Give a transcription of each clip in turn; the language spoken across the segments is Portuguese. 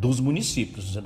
dos municípios,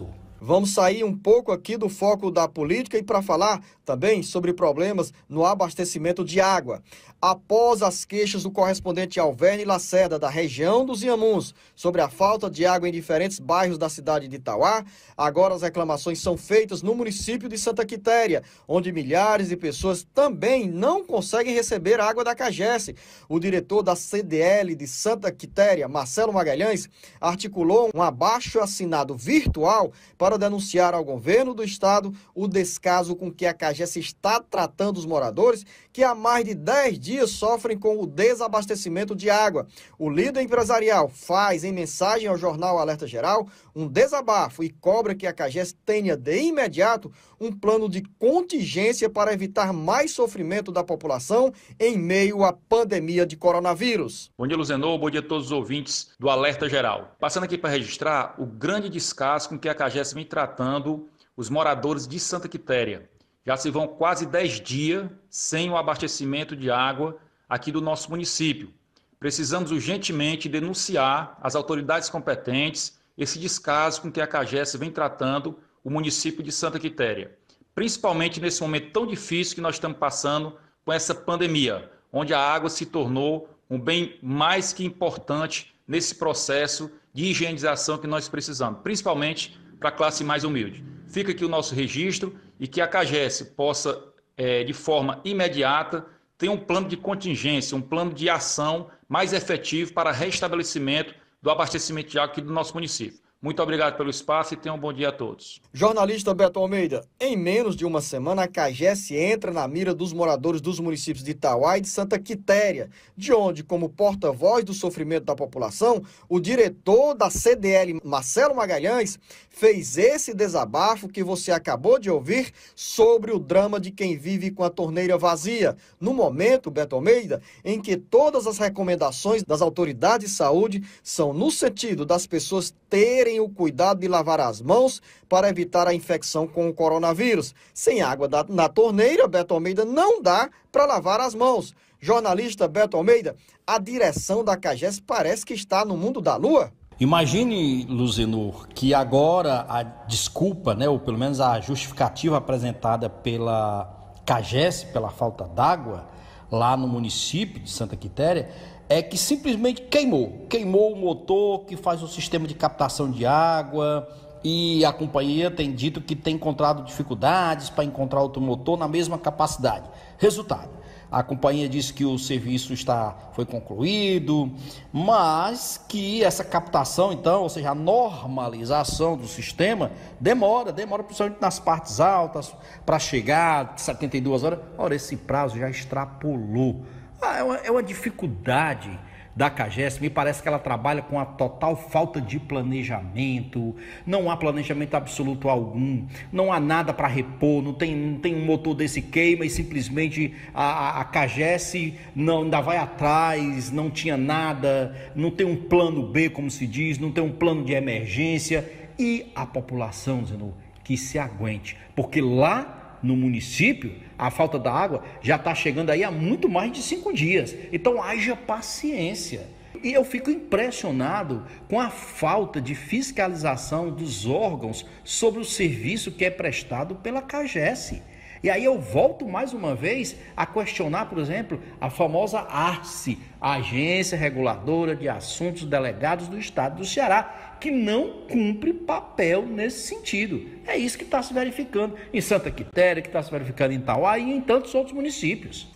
Vamos sair um pouco aqui do foco da política e para falar também sobre problemas no abastecimento de água. Após as queixas do correspondente Alverne Lacerda, da região dos Iamuns, sobre a falta de água em diferentes bairros da cidade de Itauá, agora as reclamações são feitas no município de Santa Quitéria, onde milhares de pessoas também não conseguem receber água da Cagesse. O diretor da CDL de Santa Quitéria, Marcelo Magalhães, articulou um abaixo assinado virtual para para denunciar ao governo do estado o descaso com que a CAGES está tratando os moradores que há mais de 10 dias sofrem com o desabastecimento de água. O líder empresarial faz, em mensagem ao jornal Alerta Geral, um desabafo e cobra que a CAGES tenha de imediato um plano de contingência para evitar mais sofrimento da população em meio à pandemia de coronavírus. Bom dia, Luzenor. Bom dia a todos os ouvintes do Alerta Geral. Passando aqui para registrar o grande descaso com que a CAGES vem tratando os moradores de Santa Quitéria. Já se vão quase 10 dias sem o abastecimento de água aqui do nosso município. Precisamos urgentemente denunciar às autoridades competentes esse descaso com que a CAGES vem tratando o município de Santa Quitéria, principalmente nesse momento tão difícil que nós estamos passando com essa pandemia, onde a água se tornou um bem mais que importante nesse processo de higienização que nós precisamos, principalmente para a classe mais humilde. Fica aqui o nosso registro e que a CAGES possa, é, de forma imediata, ter um plano de contingência, um plano de ação mais efetivo para restabelecimento do abastecimento de água aqui do nosso município. Muito obrigado pelo espaço e tenham um bom dia a todos. Jornalista Beto Almeida, em menos de uma semana, a CAGES entra na mira dos moradores dos municípios de Itauá e de Santa Quitéria, de onde, como porta-voz do sofrimento da população, o diretor da CDL, Marcelo Magalhães, fez esse desabafo que você acabou de ouvir sobre o drama de quem vive com a torneira vazia, no momento, Beto Almeida, em que todas as recomendações das autoridades de saúde são no sentido das pessoas terem o cuidado de lavar as mãos para evitar a infecção com o coronavírus. Sem água na torneira, Beto Almeida não dá para lavar as mãos. Jornalista Beto Almeida, a direção da CAGES parece que está no mundo da lua. Imagine, Luzinor, que agora a desculpa, né, ou pelo menos a justificativa apresentada pela CAGES, pela falta d'água lá no município de Santa Quitéria, é que simplesmente queimou. Queimou o motor que faz o sistema de captação de água e a companhia tem dito que tem encontrado dificuldades para encontrar outro motor na mesma capacidade. Resultado, a companhia disse que o serviço está foi concluído, mas que essa captação então, ou seja, a normalização do sistema demora, demora principalmente nas partes altas para chegar 72 horas. Ora, esse prazo já extrapolou. Ah, é, uma, é uma dificuldade da CAGES, me parece que ela trabalha com a total falta de planejamento, não há planejamento absoluto algum, não há nada para repor, não tem, não tem um motor desse queima e simplesmente a, a CAGES não, ainda vai atrás, não tinha nada, não tem um plano B, como se diz, não tem um plano de emergência, e a população, Zenu, que se aguente, porque lá no município a falta da água já está chegando aí há muito mais de cinco dias. Então haja paciência. E eu fico impressionado com a falta de fiscalização dos órgãos sobre o serviço que é prestado pela CAGES. E aí eu volto mais uma vez a questionar, por exemplo, a famosa ARCE, a Agência Reguladora de Assuntos Delegados do Estado do Ceará, que não cumpre papel nesse sentido. É isso que está se verificando em Santa Quitéria, que está se verificando em Itauá e em tantos outros municípios.